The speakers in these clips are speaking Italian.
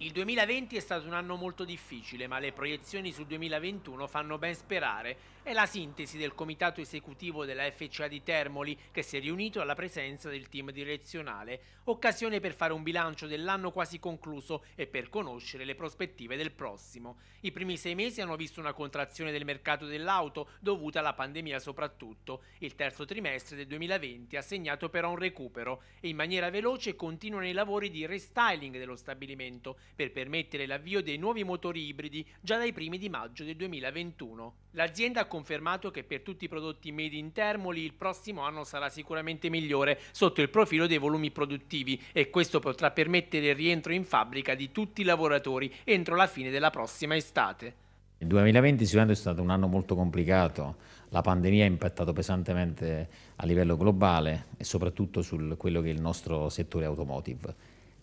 Il 2020 è stato un anno molto difficile, ma le proiezioni sul 2021 fanno ben sperare. È la sintesi del comitato esecutivo della FCA di Termoli, che si è riunito alla presenza del team direzionale. Occasione per fare un bilancio dell'anno quasi concluso e per conoscere le prospettive del prossimo. I primi sei mesi hanno visto una contrazione del mercato dell'auto, dovuta alla pandemia soprattutto. Il terzo trimestre del 2020 ha segnato però un recupero e in maniera veloce continuano i lavori di restyling dello stabilimento per permettere l'avvio dei nuovi motori ibridi già dai primi di maggio del 2021. L'azienda ha confermato che per tutti i prodotti made in Termoli il prossimo anno sarà sicuramente migliore sotto il profilo dei volumi produttivi e questo potrà permettere il rientro in fabbrica di tutti i lavoratori entro la fine della prossima estate. Il 2020 sicuramente è stato un anno molto complicato, la pandemia ha impattato pesantemente a livello globale e soprattutto su quello che è il nostro settore automotive.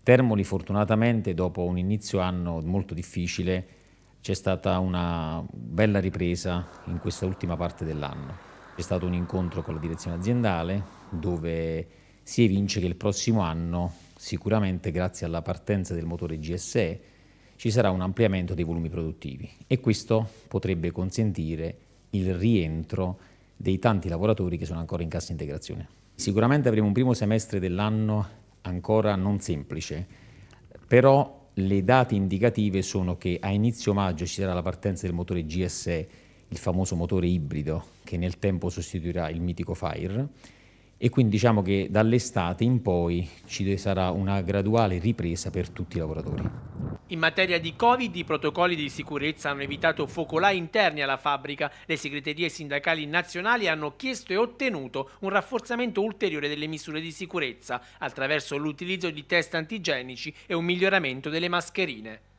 Termoli fortunatamente dopo un inizio anno molto difficile c'è stata una bella ripresa in questa ultima parte dell'anno. C'è stato un incontro con la direzione aziendale dove si evince che il prossimo anno sicuramente grazie alla partenza del motore GSE ci sarà un ampliamento dei volumi produttivi e questo potrebbe consentire il rientro dei tanti lavoratori che sono ancora in cassa integrazione. Sicuramente avremo un primo semestre dell'anno ancora non semplice, però le date indicative sono che a inizio maggio ci sarà la partenza del motore GSE, il famoso motore ibrido che nel tempo sostituirà il mitico Fire e quindi diciamo che dall'estate in poi ci sarà una graduale ripresa per tutti i lavoratori. In materia di Covid, i protocolli di sicurezza hanno evitato focolai interni alla fabbrica. Le segreterie sindacali nazionali hanno chiesto e ottenuto un rafforzamento ulteriore delle misure di sicurezza attraverso l'utilizzo di test antigenici e un miglioramento delle mascherine.